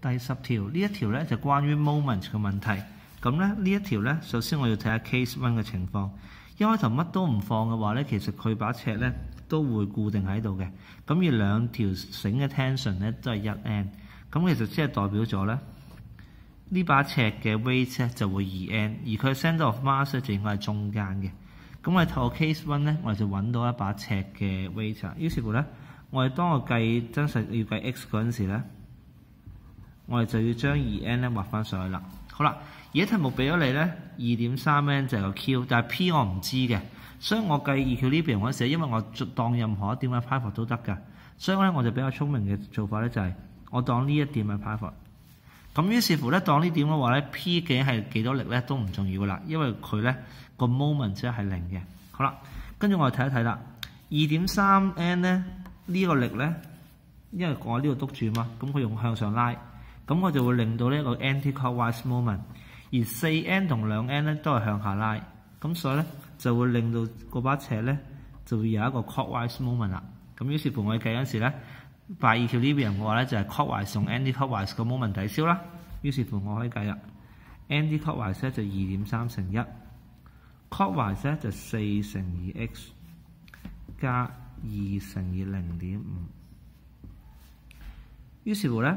第十條呢一條咧就關於 moment 嘅問題。咁咧呢一條咧，首先我要睇下 case one 嘅情況。一開頭乜都唔放嘅話咧，其實佢把尺咧都會固定喺度嘅。咁而兩條繩嘅 tension 咧都係一 n。咁其實即係代表咗咧呢把尺嘅 weight 咧就會二 n，而佢 centre of mass 咧就應該係中間嘅。咁我透過 case one 咧，我哋就揾到一把尺嘅 weight。於是乎咧，我哋當我計真實要計 x 嗰陣時咧。我哋就要將二 n 咧畫翻上去啦。好啦，而家題目俾咗你咧，二點三 n 就係個 q，但係 p 我唔知嘅，所以我計二 q 呢邊嗰時，因為我當任何一點嘅 p i o 都得嘅，所以咧我就比較聰明嘅做法咧就係我當呢一點嘅 pie o e 咁於是乎咧，當呢點嘅話咧，p 竟係幾多力咧都唔重要啦，因為佢咧個 moment 即係零嘅。好啦，跟住我哋睇一睇啦，二點三 n 咧呢個力咧，因為我喺呢度篤住嘛，咁佢用向上拉。咁我就會令到呢一個 anti clockwise moment，而四 N 同兩 N 咧都係向下拉，咁所以咧就會令到嗰把尺咧就會有一個 clockwise moment 啦。咁於是乎我可計嗰陣時咧，第二條呢邊嘅話咧就係 clockwise 同 anti clockwise 嘅 moment 抵消啦。於是乎我可以計啦，anti clockwise 就二點三乘一，clockwise 就四乘以 x 加二乘以零點五。於是乎咧。